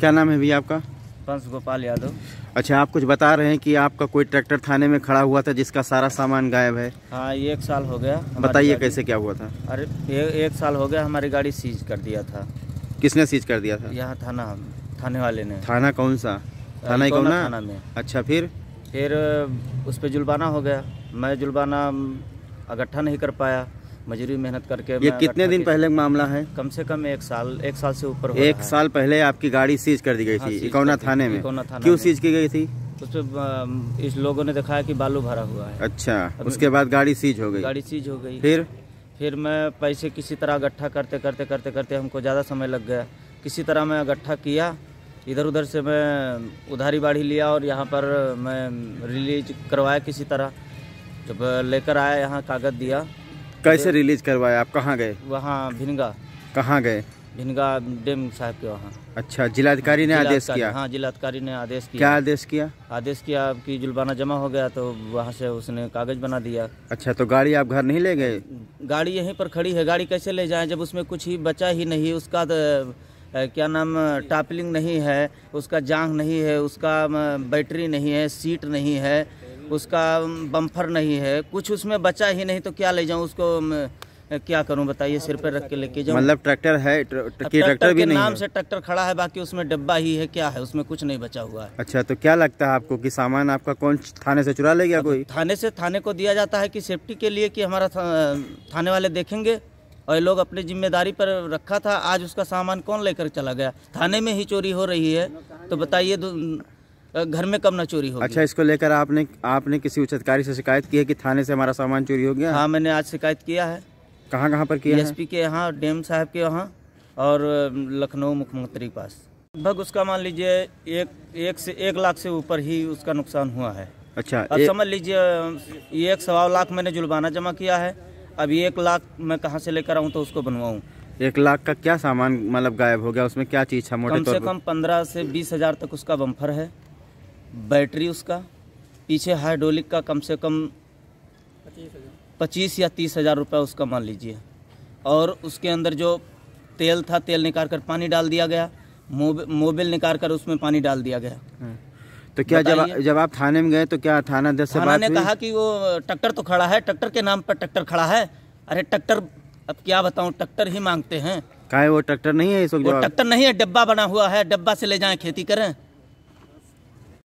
क्या नाम है भैया आपका पंश गोपाल यादव अच्छा आप कुछ बता रहे हैं कि आपका कोई ट्रैक्टर थाने में खड़ा हुआ था जिसका सारा सामान गायब है हाँ एक साल हो गया बताइए कैसे क्या हुआ था अरे एक साल हो गया हमारी गाड़ी सीज कर दिया था किसने सीज कर दिया था यहाँ थाना थाने वाले ने थाना कौन सा थाना ही कौन थाना में अच्छा फिर फिर उस पर जुलबाना हो गया मैं जुलबाना इकट्ठा नहीं कर पाया मजूरी मेहनत करके ये कितने दिन पहले मामला है कम से कम एक साल एक साल से ऊपर एक साल पहले आपकी गाड़ी सीज कर दी गई हाँ, थी इकोना थाने में क्यों सीज की गई थी उसमें इस लोगों ने दिखाया कि बालू भरा हुआ है अच्छा उसके बाद गाड़ी सीज हो गई गाड़ी सीज हो गई फिर फिर मैं पैसे किसी तरह इकट्ठा करते करते करते करते हमको ज़्यादा समय लग गया किसी तरह मैं इकट्ठा किया इधर उधर से मैं उधारी बाढ़ी लिया और यहाँ पर मैं रिलीज करवाया किसी तरह जब लेकर आया यहाँ कागज़ दिया कैसे रिलीज करवाया आप कहाँ गए वहाँ भिनगा कहाँ गए भिनगा डेम साहब के वहाँ अच्छा जिलाधिकारी ने हाँ, आदेश किया हाँ जिलाधिकारी ने आदेश किया क्या आदेश किया आदेश किया आपकी जुर्माना जमा हो गया तो वहाँ से उसने कागज बना दिया अच्छा तो गाड़ी आप घर नहीं ले गए गाड़ी यहीं पर खड़ी है गाड़ी कैसे ले जाएं जब उसमें कुछ ही बचा ही नहीं उसका तो, क्या नाम टापलिंग नहीं है उसका जांग नहीं है उसका बैटरी नहीं है सीट नहीं है उसका बम्फर नहीं है कुछ उसमें बचा ही नहीं तो क्या ले जाऊँ उसको क्या करूं बताइए सिर पर रख के लेके जाऊं मतलब ट्रैक्टर है ट्रैक्टर के नहीं नाम है। से ट्रैक्टर खड़ा है बाकी उसमें डब्बा ही है क्या है उसमें कुछ नहीं बचा हुआ है अच्छा तो क्या लगता है आपको कि सामान आपका कौन थाने से चुरा ले गया कोई थाने से थाने को दिया जाता है कि सेफ्टी के लिए कि हमारा थाने वाले देखेंगे और लोग अपनी जिम्मेदारी पर रखा था आज उसका सामान कौन लेकर चला गया थाने में ही चोरी हो रही है तो बताइए घर में कब न चोरी हो अच्छा इसको लेकर आपने आपने किसी उच्च अधिकारी से शिकायत की है कि थाने से हमारा सामान चोरी हो गया हाँ मैंने आज शिकायत किया है कहाँ कहाँ पर किया एसपी के यहाँ डेम साहब के यहाँ और लखनऊ मुख्यमंत्री के पास लगभग उसका मान लीजिए एक एक से एक लाख से ऊपर ही उसका नुकसान हुआ है अच्छा अब ए... समझ लीजिए एक सवा लाख मैंने जुर्माना जमा किया है अब एक लाख मैं कहाँ से लेकर आऊँ तो उसको बनवाऊँ एक लाख का क्या सामान मतलब गायब हो गया उसमें क्या चीज़ था मोटे कम से कम पंद्रह से बीस हजार तक उसका बम्फर है बैटरी उसका पीछे हाइड्रोलिक का कम से कम पच्चीस या तीस हज़ार रुपये उसका मान लीजिए और उसके अंदर जो तेल था तेल निकाल कर पानी डाल दिया गया मोबिल निकाल कर उसमें पानी डाल दिया गया हाँ। तो क्या जब जब आप थाने में गए तो क्या थाना अध्यक्ष थाना ने कहा कि वो ट्रैक्टर तो खड़ा है ट्रैक्टर के नाम पर ट्रैक्टर खड़ा है अरे ट्रैक्टर अब क्या बताऊँ ट्रैक्टर ही मांगते हैं का है वो ट्रैक्टर नहीं है इस वक्त ट्रैक्टर नहीं है डब्बा बना हुआ है डब्बा से ले जाएं खेती करें